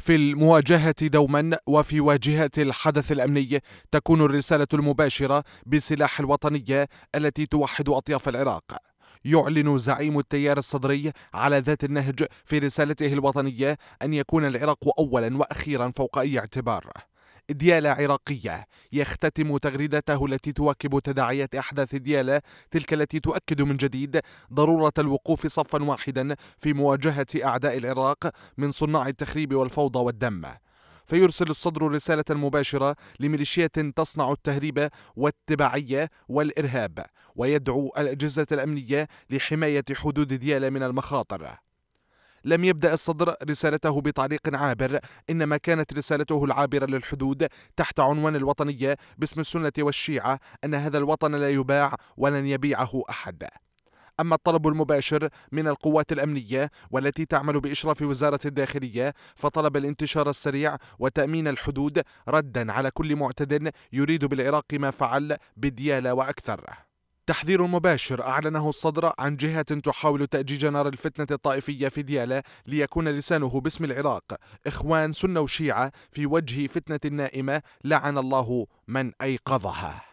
في المواجهة دوما وفي واجهة الحدث الأمني تكون الرسالة المباشرة بسلاح الوطنية التي توحد أطياف العراق يعلن زعيم التيار الصدري على ذات النهج في رسالته الوطنية أن يكون العراق أولا وأخيرا فوق أي اعتبار ديالى عراقية يختتم تغريدته التي تواكب تداعيات أحداث ديالى تلك التي تؤكد من جديد ضرورة الوقوف صفا واحدا في مواجهة أعداء العراق من صناع التخريب والفوضى والدم فيرسل الصدر رسالة مباشرة لميليشيات تصنع التهريب والتبعية والإرهاب ويدعو الأجهزة الأمنية لحماية حدود ديالى من المخاطر لم يبدأ الصدر رسالته بتعليق عابر إنما كانت رسالته العابرة للحدود تحت عنوان الوطنية باسم السنة والشيعة أن هذا الوطن لا يباع ولن يبيعه أحد أما الطلب المباشر من القوات الأمنية والتي تعمل بإشراف وزارة الداخلية فطلب الانتشار السريع وتأمين الحدود ردا على كل معتد يريد بالعراق ما فعل بديالة وأكثر تحذير مباشر أعلنه الصدر عن جهة تحاول تأجيج نار الفتنة الطائفية في ديالى ليكون لسانه باسم العراق إخوان سنة وشيعة في وجه فتنة نائمة لعن الله من أيقظها